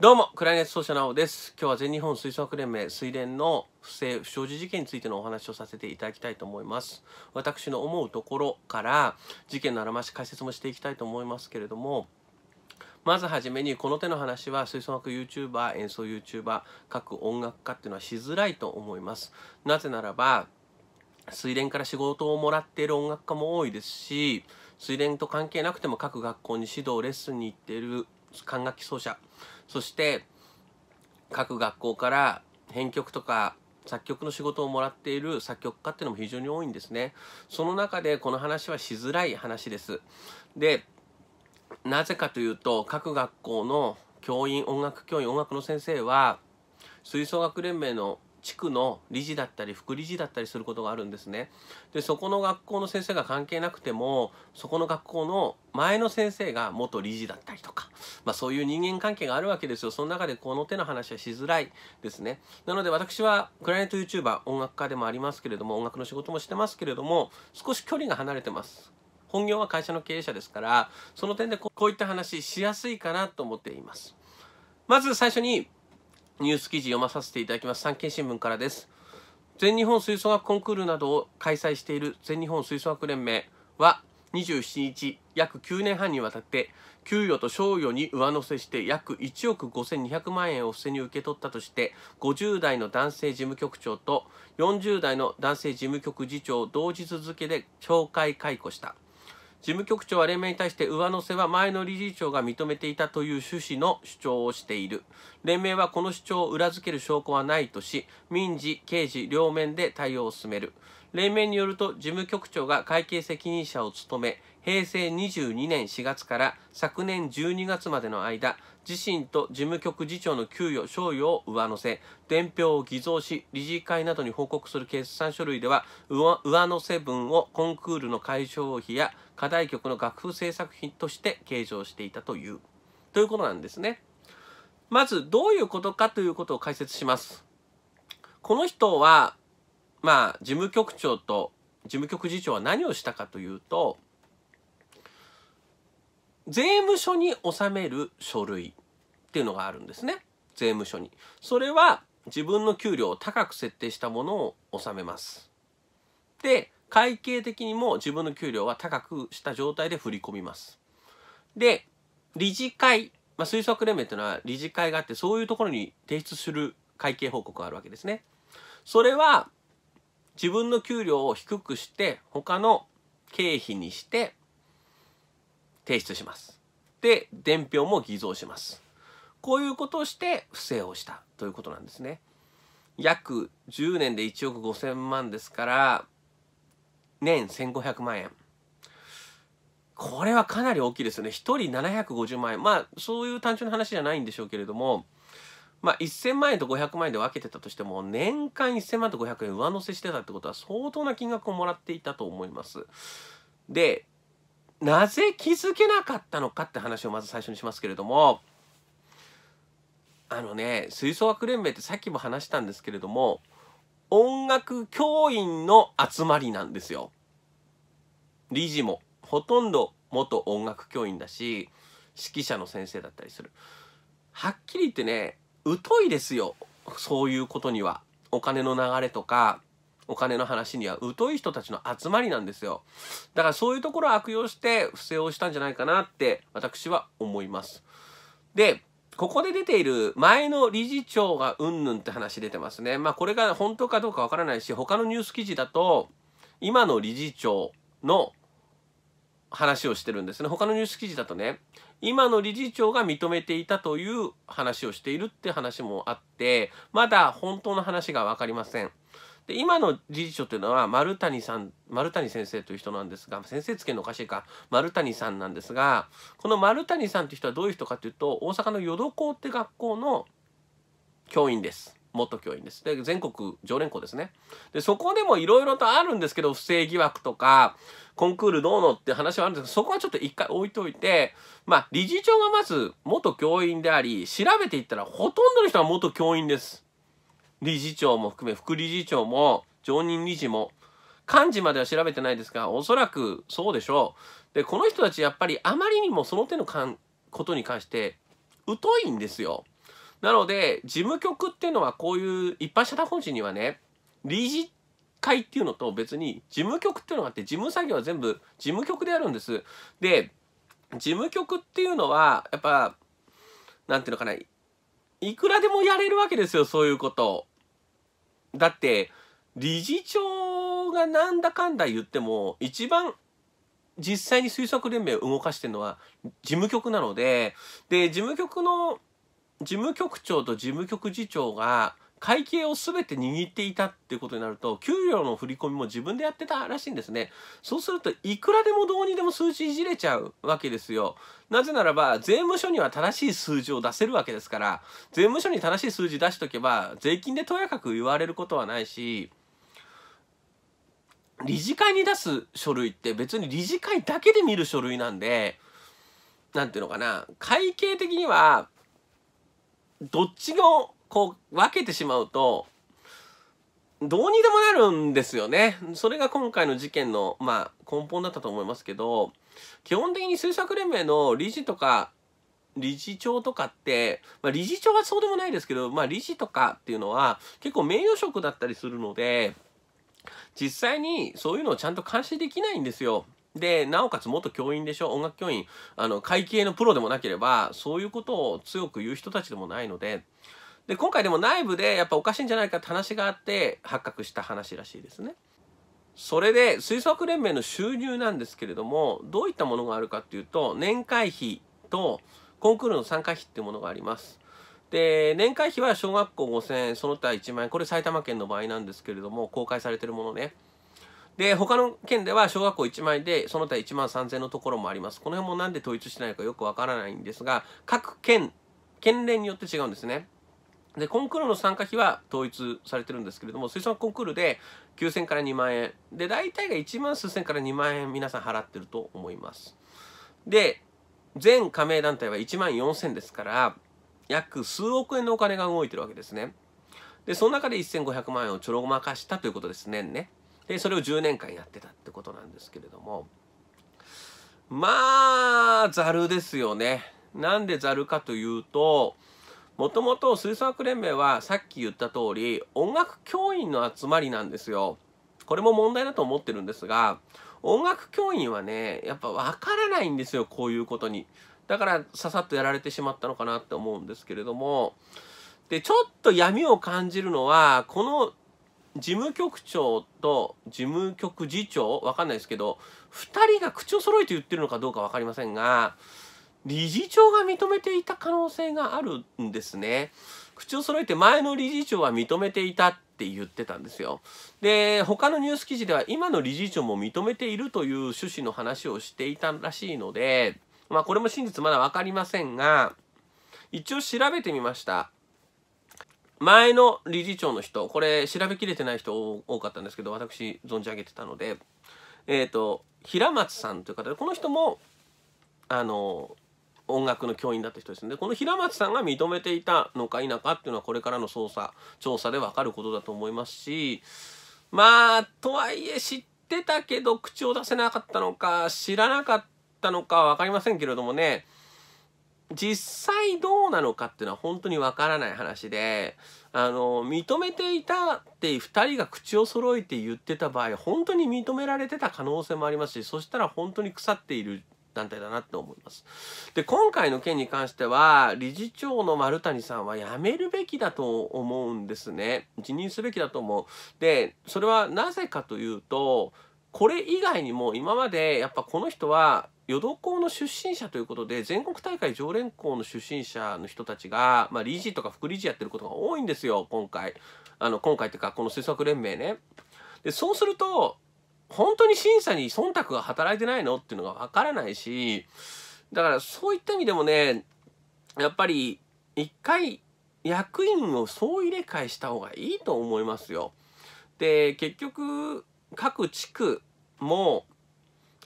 どうも、クライネット奏者なおです。今日は全日本吹奏楽連盟水連の不正不祥事事件についてのお話をさせていただきたいと思います。私の思うところから事件のあらまし解説もしていきたいと思いますけれども、まずはじめにこの手の話は吹奏楽 YouTuber、演奏 YouTuber、各音楽家っていうのはしづらいと思います。なぜならば、水田から仕事をもらっている音楽家も多いですし水田と関係なくても各学校に指導レッスンに行っている管楽器奏者そして各学校から編曲とか作曲の仕事をもらっている作曲家っていうのも非常に多いんですねその中でこの話はしづらい話ですでなぜかというと各学校の教員音楽教員音楽の先生は吹奏楽連盟の地区の理事だったり副理事だったりすることがあるんですね。でそこの学校の先生が関係なくてもそこの学校の前の先生が元理事だったりとか、まあ、そういう人間関係があるわけですよその中でこの手の話はしづらいですねなので私はクライアント YouTuber 音楽家でもありますけれども音楽の仕事もしてますけれども少し距離が離れてます本業は会社の経営者ですからその点でこういった話しやすいかなと思っていますまず最初にニュース記事読まさせていただきます産経新聞からです全日本吹奏楽コンクールなどを開催している全日本吹奏楽連盟は27日約9年半にわたって給与と賞与に上乗せして約1億5200万円を不正に受け取ったとして50代の男性事務局長と40代の男性事務局次長を同日付で懲戒解雇した事務局長は連盟に対して上乗せは前の理事長が認めていたという趣旨の主張をしている連盟はこの主張を裏付ける証拠はないとし民事刑事両面で対応を進める連盟によると事務局長が会計責任者を務め平成22年4月から昨年12月までの間、自身と事務局次長の給与、賞与を上乗せ、伝票を偽造し、理事会などに報告する決算書類では、上乗せ分をコンクールの解消費や課題局の楽譜制作費として計上していたという、ということなんですね。まず、どういうことかということを解説します。この人は、まあ、事務局長と事務局次長は何をしたかというと、税務署に納める書類っていうのがあるんですね。税務署に。それは自分の給料を高く設定したものを納めます。で、会計的にも自分の給料は高くした状態で振り込みます。で、理事会、まあ、推測連盟というのは理事会があってそういうところに提出する会計報告があるわけですね。それは自分の給料を低くして他の経費にして提出します。で、伝票も偽造します。こういうことをして不正をしたということなんですね。約10年で1億5000万ですから、年1500万円。これはかなり大きいですよね。1人750万円。まあ、そういう単純な話じゃないんでしょうけれども、まあ、1000万円と500万円で分けてたとしても、年間1000万と500円上乗せしてたってことは相当な金額をもらっていたと思います。で、なぜ気づけなかったのかって話をまず最初にしますけれどもあのね吹奏楽連盟ってさっきも話したんですけれども音楽教員の集まりなんですよ。理事もほとんど元音楽教員だし指揮者の先生だったりする。はっきり言ってね疎いですよそういうことには。お金の流れとかお金の話には疎い人たちの集まりなんですよだからそういうところを悪用して不正をしたんじゃないかなって私は思いますでここで出ている前の理事長がうんぬんって話出てますね。まあこれが本当かどうかわからないし、他のニュース記事だと、今の理事長の話をしてるんですね。他のニュース記事だとね、今の理事長が認めていたという話をしているって話もあって、まだ本当の話が分かりません。で今の理事長というのは丸谷さん丸谷先生という人なんですが先生つけるのおかしいか丸谷さんなんですがこの丸谷さんという人はどういう人かというと大阪の淀校って学校の教員です。元教員です。で、全国常連校ですね。で、そこでもいろいろとあるんですけど、不正疑惑とか、コンクールどうのって話はあるんですけど、そこはちょっと一回置いといて、まあ、理事長がまず元教員であり、調べていったら、ほとんどの人は元教員です。理事長も含め副理事長も常任理事も幹事までは調べてないですがおそらくそうでしょうでこの人たちやっぱりあまりにもその手のかんことに関して疎いんですよなので事務局っていうのはこういう一般社団法人にはね理事会っていうのと別に事務局っていうのがあって事務作業は全部事務局でやるんですで事務局っていうのはやっぱ何ていうのかないくらでもやれるわけですよそういうことだって理事長がなんだかんだ言っても一番実際に推測連盟を動かしてるのは事務局なのでで事務局の事務局長と事務局次長が会計を全て握っていたってことになると給料の振り込みも自分でやってたらしいんですねそうするといくらでもどうにでも数字いじれちゃうわけですよなぜならば税務署には正しい数字を出せるわけですから税務署に正しい数字出しとけば税金でとやかく言われることはないし理事会に出す書類って別に理事会だけで見る書類なんで何ていうのかな会計的にはどっちのこう分けてしまうとどうにでもなるんですよね。それが今回の事件の、まあ、根本だったと思いますけど、基本的に政策連盟の理事とか、理事長とかって、まあ、理事長はそうでもないですけど、まあ、理事とかっていうのは結構名誉職だったりするので、実際にそういうのをちゃんと監視できないんですよ。で、なおかつ元教員でしょ音楽教員。あの、会計のプロでもなければ、そういうことを強く言う人たちでもないので、で今回でも内部でやっぱおかしいんじゃないかって話があって発覚した話らしいですね。それで吹奏楽連盟の収入なんですけれどもどういったものがあるかっていうと年会費とコンクールの参加費っていうものがあります。で年会費は小学校5000円その他1万円これ埼玉県の場合なんですけれども公開されてるものね。で他の県では小学校1万円でその他1万3000円のところもあります。この辺も何で統一してないかよくわからないんですが各県県連によって違うんですね。でコンクールの参加費は統一されてるんですけれども水産コンクールで9000から2万円で大体が1万数千から2万円皆さん払ってると思いますで全加盟団体は1万4000ですから約数億円のお金が動いてるわけですねでその中で1500万円をちょろまかしたということですねねでそれを10年間やってたってことなんですけれどもまあざるですよねなんでざるかというともともと吹奏楽連盟はさっき言った通り音楽教員の集まりなんですよ。これも問題だと思ってるんですが音楽教員はねやっぱ分からないんですよこういうことに。だからささっとやられてしまったのかなって思うんですけれどもでちょっと闇を感じるのはこの事務局長と事務局次長わかんないですけど2人が口を揃えて言ってるのかどうか分かりませんが理事長が認めていた可能性があるんですね。口を揃えて前の理事長は認めていたって言ってたんですよ。で、他のニュース記事では今の理事長も認めているという趣旨の話をしていたらしいので、まあこれも真実まだ分かりませんが、一応調べてみました。前の理事長の人、これ調べきれてない人多かったんですけど、私存じ上げてたので、えっ、ー、と、平松さんという方で、この人も、あの、音楽の教員だった人ですねこの平松さんが認めていたのか否かっていうのはこれからの捜査調査で分かることだと思いますしまあとはいえ知ってたけど口を出せなかったのか知らなかったのか分かりませんけれどもね実際どうなのかっていうのは本当にわからない話であの認めていたって2人が口を揃えて言ってた場合本当に認められてた可能性もありますしそしたら本当に腐っている団体だなって思います。で、今回の件に関しては、理事長の丸谷さんは辞めるべきだと思うんですね。辞任すべきだと思う。で、それはなぜかというと、これ以外にも今までやっぱこの人は淀校の出身者ということで全国大会常連校の出身者の人たちが、まあ、理事とか副理事やってることが多いんですよ今回あの今回っていうかこの吹奏連盟ねでそうすると本当に審査に忖度が働いてないのっていうのがわからないし、だからそういった意味でもね、やっぱり一回役員を総入れ替えした方がいいと思いますよ。で、結局各地区も、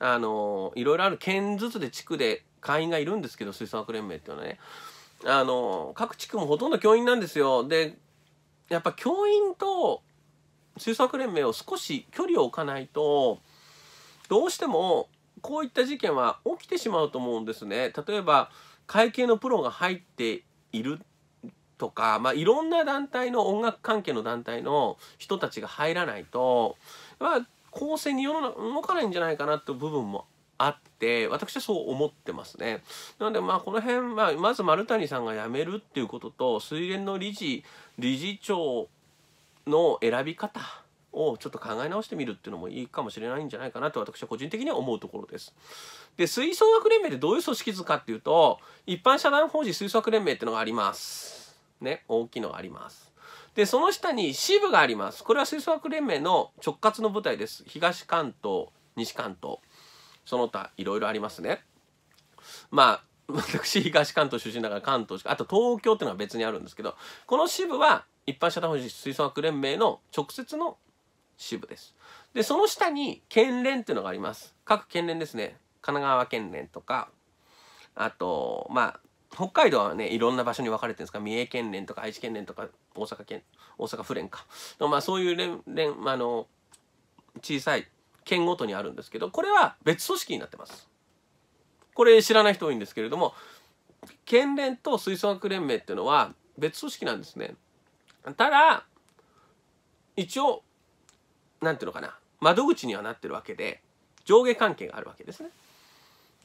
あの、いろいろある県ずつで地区で会員がいるんですけど、水産学連盟っていうのはね。あの、各地区もほとんど教員なんですよ。で、やっぱ教員と政策連盟を少し距離を置かないとどうしてもこういった事件は起きてしまうと思うんですね。例えば会計のプロが入っているとか、まあ、いろんな団体の音楽関係の団体の人たちが入らないと、まあ、公正に世の中動かないんじゃないかなという部分もあって私はそう思ってますね。なのでまあこの辺、まあ、まず丸谷さんが辞めるっていうことと水蓮の理事理事長の選び方をちょっと考え直してみるっていうのもいいかもしれないんじゃないかなと私は個人的には思うところです。で吹奏楽連盟ってどういう組織図かっていうと一般社団法人吹奏楽連盟っていうのがあります。ね大きいのがあります。でその下に支部があります。これは吹奏楽連盟の直轄の部隊です。東関東西関東その他いろいろありますね。まあ 私東関東出身だから関東しかあと東京っていうのは別にあるんですけどこの支部は一般社団法人吹奏楽連盟の直接の支部です。で、その下に県連っていうのがあります。各県連ですね。神奈川県連とか、あと、まあ、北海道はね、いろんな場所に分かれてるんですが、三重県連とか愛知県連とか、大阪県、大阪府連か。まあ、そういう連、連、まあ、あの、小さい県ごとにあるんですけど、これは別組織になってます。これ知らない人多いんですけれども、県連と吹奏楽連盟っていうのは別組織なんですね。ただ一応何ていうのかな窓口にはなってるわけで上下関係があるわけですね。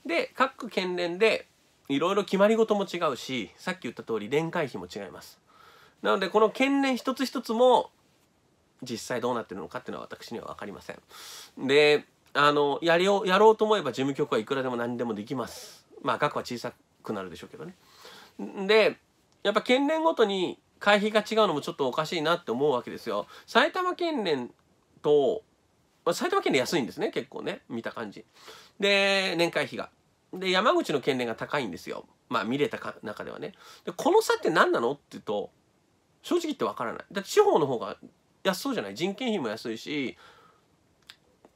で各県連でいろいろ決まり事も違うしさっき言った通り連会費も違います。なのでこの県連一つ一つも実際どうなってるのかっていうのは私には分かりません。であのやりをやろうと思えば事務局はいくらでも何でもできます。まあ額は小さくなるでしょうけどね。でやっぱ県連ごとに会費が違うのもちょっとおかしいなって思うわけですよ。埼玉県連と、まあ、埼玉県連安いんですね、結構ね、見た感じ。で、年会費が。で、山口の県連が高いんですよ。まあ見れたか中ではね。で、この差って何なのって言うと、正直言ってわからない。だって地方の方が安そうじゃない人件費も安いし、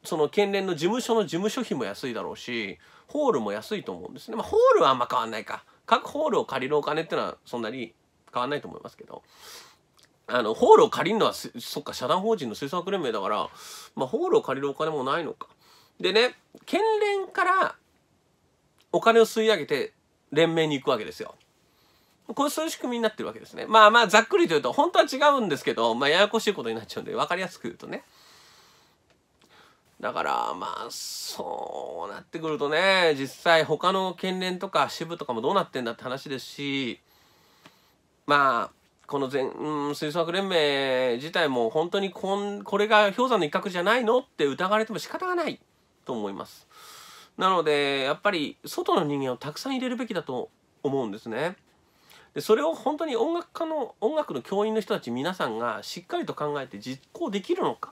その県連の事務所の事務所費も安いだろうし、ホールも安いと思うんですね。まあホールはあんま変わんないか。各ホールを借りるお金ってのはそんなに変わんないと思いますけど。あの、ホールを借りるのは、そっか、社団法人の政策連盟だから、まあ、ホールを借りるお金もないのか。でね、県連からお金を吸い上げて、連盟に行くわけですよ。これそういう仕組みになってるわけですね。まあまあ、ざっくりと言うと、本当は違うんですけど、まあ、ややこしいことになっちゃうんで、分かりやすく言うとね。だから、まあ、そうなってくるとね、実際他の県連とか支部とかもどうなってんだって話ですし、まあこの全、うん、吹奏楽連盟自体も本当にこんこれが氷山の一角じゃないのって疑われても仕方がないと思いますなのでやっぱり外の人間をたくさん入れるべきだと思うんですねでそれを本当に音楽家の音楽の教員の人たち皆さんがしっかりと考えて実行できるのか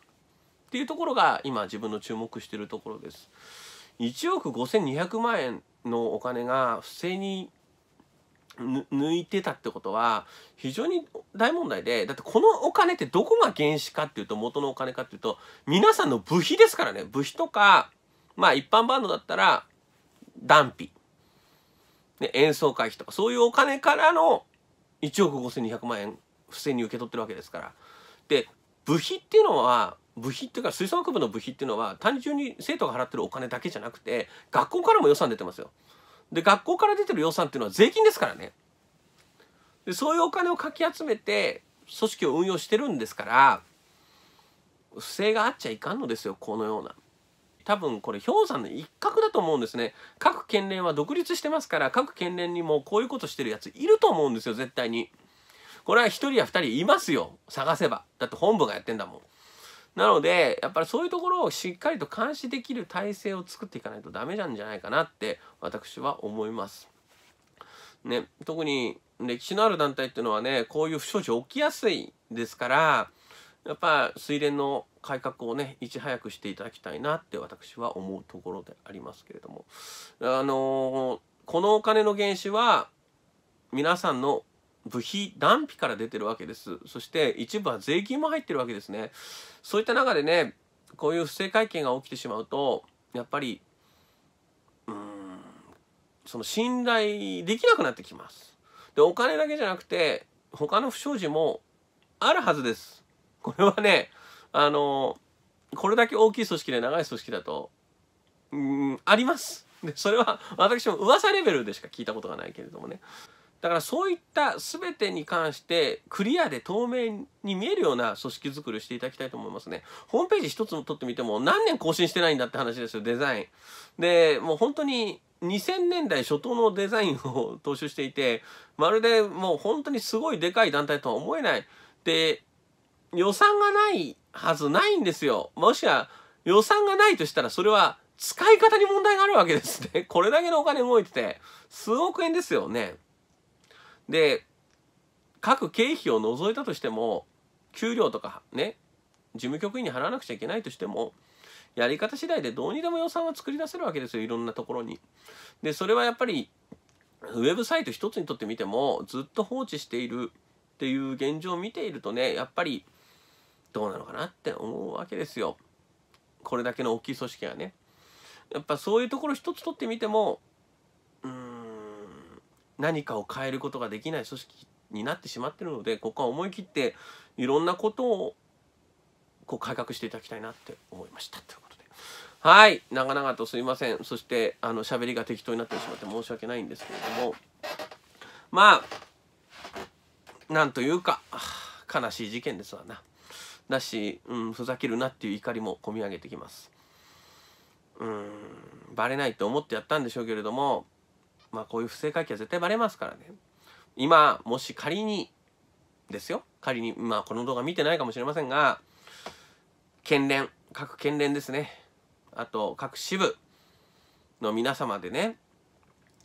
っていうところが今自分の注目してるところです1億5200万円のお金が不正に抜いてたってことは非常に大問題でだってこのお金ってどこが原資かっていうと元のお金かっていうと皆さんの部費ですからね部費とかまあ一般バンドだったら団費、ね、演奏会費とかそういうお金からの1億5200万円不正に受け取ってるわけですから。で部費っていうのは部費っていうか吹奏楽部の部費っていうのは単純に生徒が払ってるお金だけじゃなくて学校からも予算出てますよ。で学校から出てる予算っていうのは税金ですからねでそういうお金をかき集めて組織を運用してるんですから不正があっちゃいかんのですよこのような多分これ氷山の一角だと思うんですね各県連は独立してますから各県連にもこういうことしてるやついると思うんですよ絶対にこれは1人や2人いますよ探せばだって本部がやってんだもんなのでやっぱりそういうところをしっかりと監視できる体制を作っていかないとダメなんじゃないかなって私は思います。ね、特に歴史のある団体っていうのはねこういう不祥事起きやすいですからやっぱ水蓮の改革をねいち早くしていただきたいなって私は思うところでありますけれどもあのー、このお金の原資は皆さんの部費断費から出てるわけですそして一部は税金も入ってるわけですねそういった中でねこういう不正会見が起きてしまうとやっぱりうんその信頼できなくなってきますでお金だけじゃなくて他の不祥事もあるはずですこれはねあのこれだけ大きい組織で長い組織だとうんありますでそれは私も噂レベルでしか聞いたことがないけれどもねだからそういった全てに関してクリアで透明に見えるような組織づくりをしていただきたいと思いますね。ホームページ一つも取ってみても何年更新してないんだって話ですよ、デザイン。で、もう本当に2000年代初頭のデザインを踏襲していて、まるでもう本当にすごいでかい団体とは思えない。で、予算がないはずないんですよ。もしや予算がないとしたらそれは使い方に問題があるわけですね。これだけのお金動いてて、数億円ですよね。で各経費を除いたとしても給料とかね事務局員に払わなくちゃいけないとしてもやり方次第でどうにでも予算は作り出せるわけですよいろんなところに。でそれはやっぱりウェブサイト一つにとってみてもずっと放置しているっていう現状を見ているとねやっぱりどうなのかなって思うわけですよ。これだけの大きい組織がね。やっぱそういうところ一つとってみても何かを変えることができない組織になってしまってるのでここは思い切っていろんなことをこう改革していただきたいなって思いましたということではい長々とすいませんそしてあの喋りが適当になってしまって申し訳ないんですけれどもまあなんというか悲しい事件ですわなだし、うん、ふざけるなっていう怒りも込み上げてきますうんバレないと思ってやったんでしょうけれどもまあこういう不正会計は絶対バレますからね今もし仮にですよ仮にまあこの動画見てないかもしれませんが県連各県連ですねあと各支部の皆様でね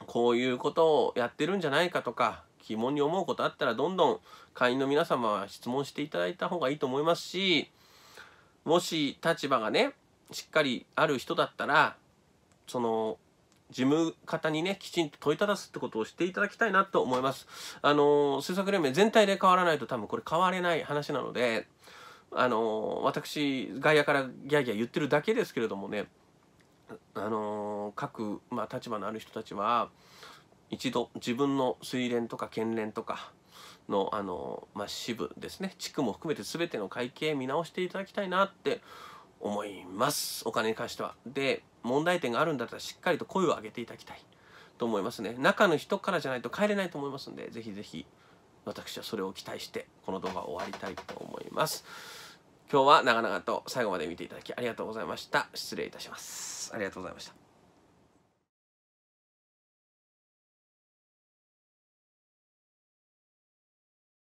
こういうことをやってるんじゃないかとか疑問に思うことあったらどんどん会員の皆様は質問していただいた方がいいと思いますしもし立場がねしっかりある人だったらその事務方にね、きちんと問いただすってことをしていただきたいなと思います。あのー、政策連盟全体で変わらないと多分これ変われない話なので、あのー、私、外野からギャーギャー言ってるだけですけれどもね、あのー、各、まあ、立場のある人たちは、一度自分の水連とか県連とかの、あのまあ、支部ですね、地区も含めて全ての会計見直していただきたいなって思います。お金に関しては。で、問題点があるんだったらしっかりと声を上げていただきたいと思いますね中の人からじゃないと帰れないと思いますんでぜひぜひ私はそれを期待してこの動画を終わりたいと思います今日は長々と最後まで見ていただきありがとうございました失礼いたしますありがとうございました